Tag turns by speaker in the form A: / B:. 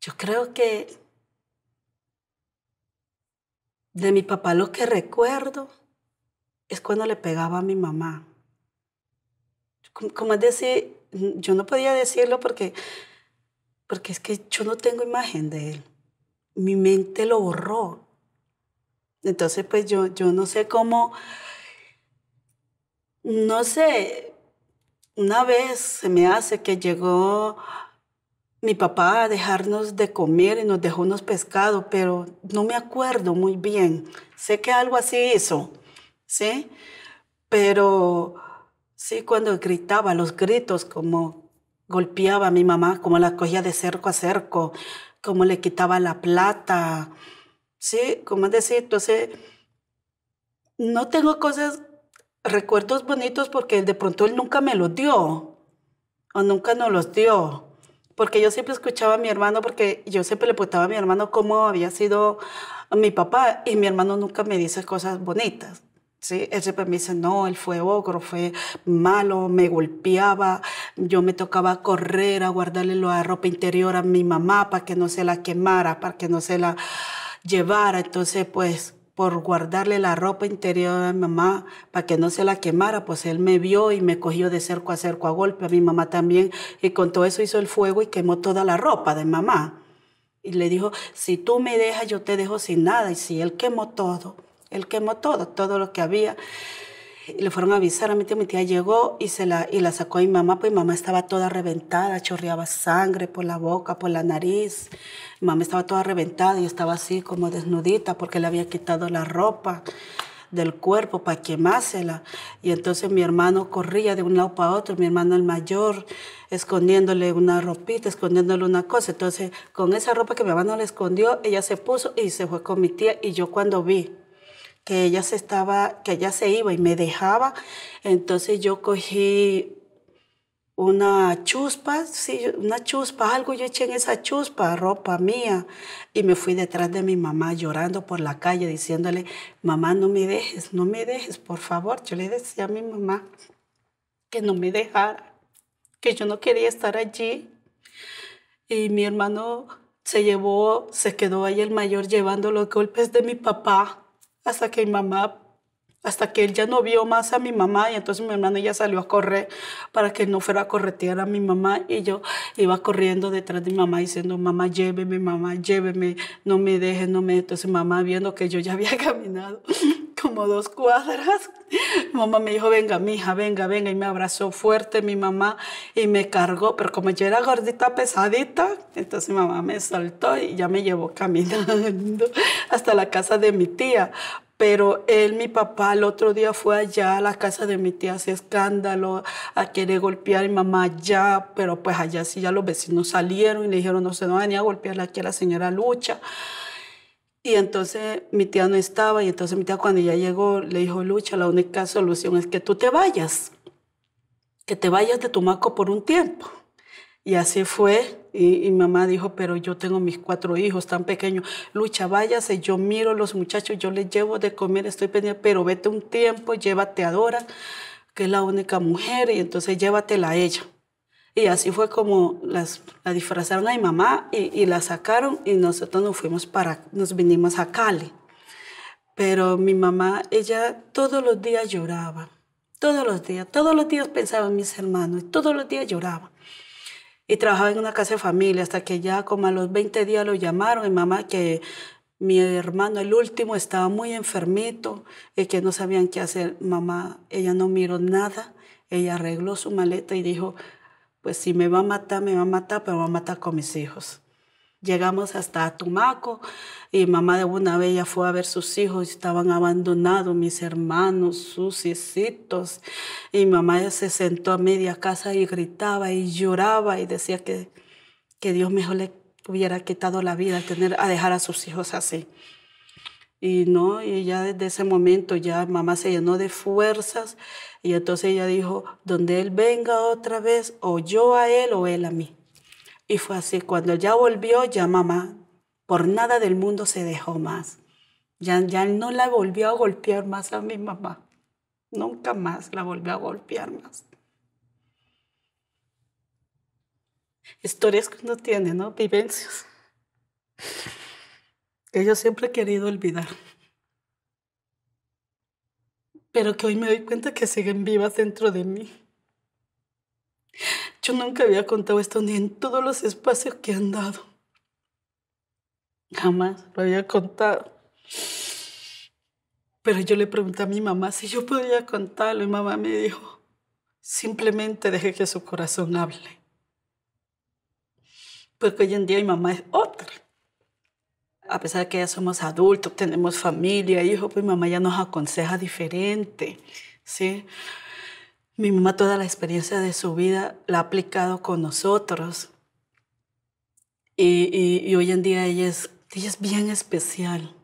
A: Yo creo que de mi papá lo que recuerdo es cuando le pegaba a mi mamá. Como es decir, yo no podía decirlo porque, porque es que yo no tengo imagen de él. Mi mente lo borró. Entonces, pues yo, yo no sé cómo, no sé, una vez se me hace que llegó mi papá a dejarnos de comer y nos dejó unos pescados, pero no me acuerdo muy bien. Sé que algo así hizo, ¿sí? Pero sí, cuando gritaba, los gritos, como golpeaba a mi mamá, como la cogía de cerco a cerco, como le quitaba la plata, ¿sí? Como decir, entonces, no tengo cosas, recuerdos bonitos porque de pronto él nunca me los dio o nunca nos los dio porque yo siempre escuchaba a mi hermano, porque yo siempre le preguntaba a mi hermano cómo había sido mi papá, y mi hermano nunca me dice cosas bonitas. ¿sí? Él siempre me dice, no, él fue ogro, fue malo, me golpeaba, yo me tocaba correr a guardarle la ropa interior a mi mamá para que no se la quemara, para que no se la llevara. Entonces, pues, por guardarle la ropa interior a mi mamá para que no se la quemara, pues él me vio y me cogió de cerco a cerco a golpe, a mi mamá también, y con todo eso hizo el fuego y quemó toda la ropa de mamá. Y le dijo, si tú me dejas, yo te dejo sin nada, y si él quemó todo, él quemó todo, todo lo que había. Y le fueron a avisar a mi tía, mi tía llegó y, se la, y la sacó a mi mamá, pues mi mamá estaba toda reventada, chorreaba sangre por la boca, por la nariz. Mi mamá estaba toda reventada y estaba así como desnudita porque le había quitado la ropa del cuerpo para quemársela. Y entonces mi hermano corría de un lado para otro, mi hermano el mayor, escondiéndole una ropita, escondiéndole una cosa. Entonces, con esa ropa que mi mamá no le escondió, ella se puso y se fue con mi tía. Y yo cuando vi que ella se estaba, que ella se iba y me dejaba. Entonces yo cogí una chuspa, sí, una chuspa, algo yo eché en esa chuspa, ropa mía, y me fui detrás de mi mamá llorando por la calle diciéndole, mamá, no me dejes, no me dejes, por favor. Yo le decía a mi mamá que no me dejara, que yo no quería estar allí. Y mi hermano se llevó, se quedó ahí el mayor llevando los golpes de mi papá hasta que mi mamá, hasta que él ya no vio más a mi mamá y entonces mi hermana ya salió a correr para que no fuera a corretear a mi mamá y yo iba corriendo detrás de mi mamá diciendo, mamá, lléveme, mamá, lléveme, no me dejes, no me... Entonces mamá viendo que yo ya había caminado como dos cuadras. Mamá me dijo, venga, mija, venga, venga. Y me abrazó fuerte mi mamá y me cargó. Pero como yo era gordita, pesadita, entonces mamá me soltó y ya me llevó caminando hasta la casa de mi tía. Pero él, mi papá, el otro día fue allá a la casa de mi tía, hace escándalo, a querer golpear a mi mamá ya, pero pues allá sí ya los vecinos salieron y le dijeron, no se no venía a golpear aquí a la señora Lucha. Y entonces mi tía no estaba y entonces mi tía cuando ya llegó le dijo, Lucha, la única solución es que tú te vayas, que te vayas de tu maco por un tiempo. Y así fue. Y, mamá dijo, pero yo tengo mis cuatro hijos tan pequeños. Lucha, váyase, yo miro a los muchachos, yo les llevo de comer, estoy pendiente, pero vete un tiempo, llévate a Dora, que es la única mujer, y entonces llévatela a ella. Y así fue como la disfrazaron a mi mamá y, la sacaron y nosotros nos fuimos para, nos vinimos a Cali. Pero mi mamá, ella todos los días lloraba, todos los días, todos los días pensaba en mis hermanos, todos los días lloraba. Y trabajaba en una casa de familia hasta que ya como a los 20 días lo llamaron mi mamá que mi hermano, el último, estaba muy enfermito y que no sabían qué hacer. Mamá, ella no miró nada, ella arregló su maleta y dijo, pues si me va a matar, me va a matar, pero me va a matar con mis hijos. Llegamos hasta Tumaco y mamá de una vez ya fue a ver sus hijos, estaban abandonados, mis hermanos, sus hijitos. Y mamá ya se sentó a media casa y gritaba y lloraba y decía que, que Dios mejor le hubiera quitado la vida tener, a dejar a sus hijos así. Y no, y ya desde ese momento ya mamá se llenó de fuerzas y entonces ella dijo, donde él venga otra vez, o yo a él o él a mí. Y fue así, cuando ya volvió, ya mamá por nada del mundo se dejó más. Ya, ya no la volvió a golpear más a mi mamá. Nunca más la volvió a golpear más. Historias que uno tiene, ¿no? Vivencias que yo siempre he querido olvidar, pero que hoy me doy cuenta que siguen vivas dentro de mí. Yo nunca había contado esto ni en todos los espacios que han dado. Jamás lo había contado. Pero yo le pregunté a mi mamá si yo podía contarlo y mamá me dijo, simplemente deje que su corazón hable. Porque hoy en día mi mamá es otra a pesar de que ya somos adultos, tenemos familia, hijos, pues mi mamá ya nos aconseja diferente, ¿sí? Mi mamá toda la experiencia de su vida la ha aplicado con nosotros. Y, hoy en día ella es, ella es bien especial.